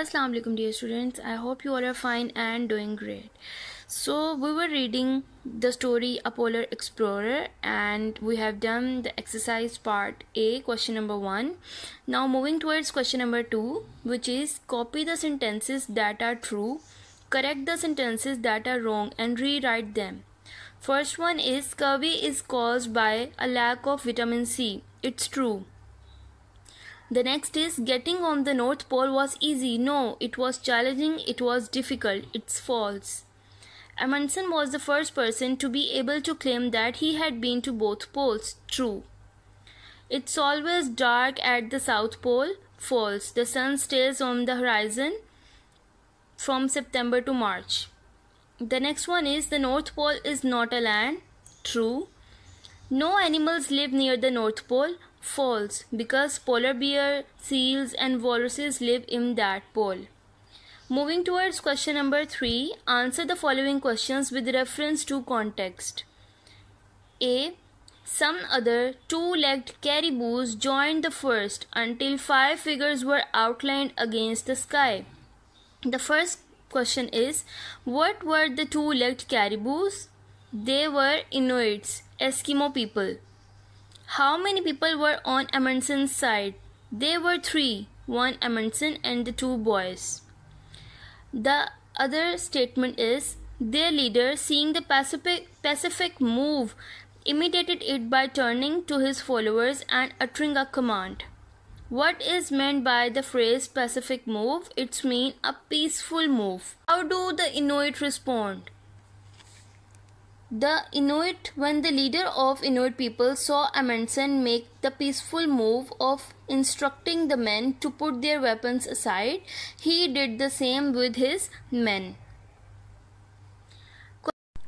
Assalamu alaikum dear students I hope you all are fine and doing great so we were reading the story A Polar Explorer and we have done the exercise part A question number 1 now moving towards question number 2 which is copy the sentences that are true correct the sentences that are wrong and rewrite them first one is scurvy is caused by a lack of vitamin C it's true. The next is getting on the North Pole was easy. No, it was challenging, it was difficult. It's false. Amundsen was the first person to be able to claim that he had been to both poles. True. It's always dark at the South Pole. False. The sun stays on the horizon from September to March. The next one is the North Pole is not a land. True. No animals live near the North Pole? False, because polar bear, seals, and walruses live in that pole. Moving towards question number 3, answer the following questions with reference to context. A. Some other two legged caribous joined the first until five figures were outlined against the sky. The first question is What were the two legged caribous? They were Inuits, Eskimo people. How many people were on Amundsen's side? They were three one Amundsen and the two boys. The other statement is their leader, seeing the Pacific, Pacific move, imitated it by turning to his followers and uttering a command. What is meant by the phrase Pacific move? It's mean a peaceful move. How do the Inuit respond? The Inuit, when the leader of Inuit people saw Amundsen make the peaceful move of instructing the men to put their weapons aside, he did the same with his men.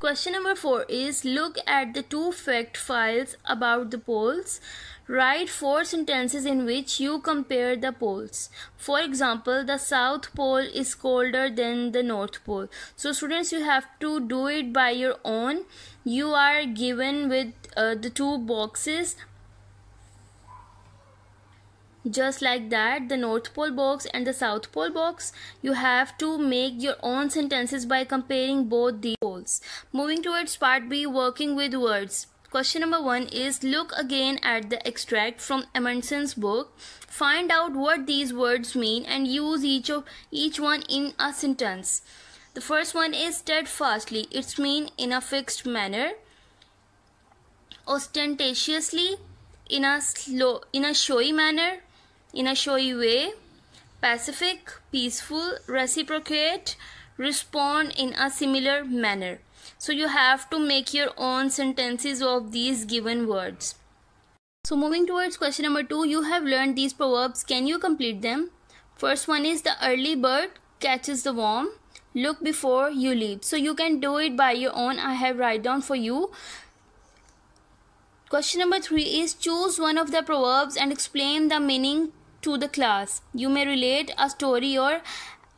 Question number 4 is look at the two fact files about the Poles. Write four sentences in which you compare the poles. For example, the South Pole is colder than the North Pole. So, students, you have to do it by your own. You are given with uh, the two boxes just like that the north pole box and the south pole box you have to make your own sentences by comparing both the poles moving towards part b working with words Question number one is look again at the extract from Emerson's book. Find out what these words mean and use each of each one in a sentence. The first one is steadfastly. It's mean in a fixed manner. Ostentatiously, in a slow, in a showy manner, in a showy way. Pacific, peaceful, reciprocate, respond in a similar manner. So you have to make your own sentences of these given words. So moving towards question number 2, you have learned these proverbs. Can you complete them? First one is the early bird catches the worm. Look before you leap. So you can do it by your own. I have write down for you. Question number 3 is choose one of the proverbs and explain the meaning to the class. You may relate a story or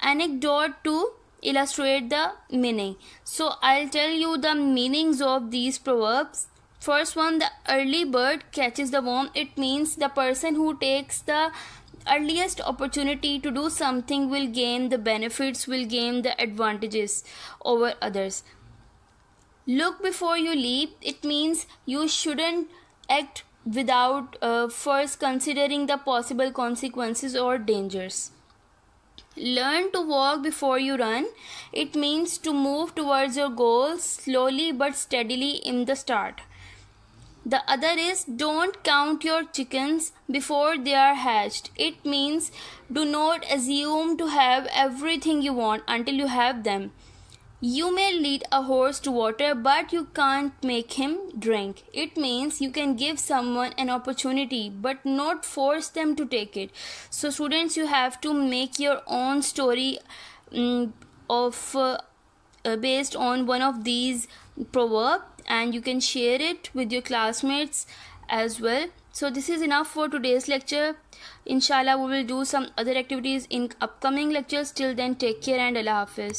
anecdote to illustrate the meaning. So I'll tell you the meanings of these proverbs. First one, the early bird catches the worm. It means the person who takes the earliest opportunity to do something will gain the benefits, will gain the advantages over others. Look before you leap. It means you shouldn't act without uh, first considering the possible consequences or dangers. Learn to walk before you run. It means to move towards your goals slowly but steadily in the start. The other is don't count your chickens before they are hatched. It means do not assume to have everything you want until you have them you may lead a horse to water, but you can't make him drink. It means you can give someone an opportunity, but not force them to take it. So, students, you have to make your own story um, of uh, uh, based on one of these proverbs, and you can share it with your classmates as well. So, this is enough for today's lecture. Inshallah, we will do some other activities in upcoming lectures. Till then, take care and Allah Hafiz.